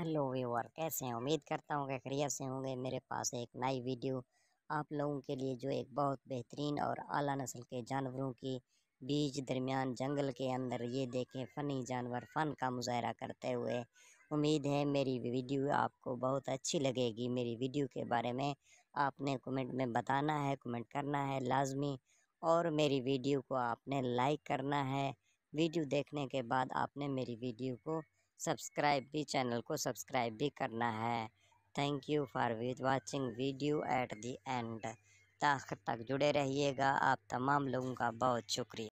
hello viewer कैसे हैं उम्मीद करता हूँ कि खरिया से होंगे मेरे पास एक नई वीडियो आप लोगों के लिए जो एक बहुत बेहतरीन और आला नस्ल के जानवरों की बीच दरमियान जंगल के अंदर ये देखें फ़नी जानवर फ़न का मुजाहरा करते हुए उम्मीद है मेरी वीडियो आपको बहुत अच्छी लगेगी मेरी वीडियो के बारे में आपने कमेंट में बताना है कमेंट करना है लाजमी और मेरी वीडियो को आपने लाइक करना है वीडियो देखने के बाद आपने मेरी वीडियो को सब्सक्राइब भी चैनल को सब्सक्राइब भी करना है thank you for with watching video at the end तक जुड़े रहिएगा आप तमाम लोगों का बहुत शुक्रिया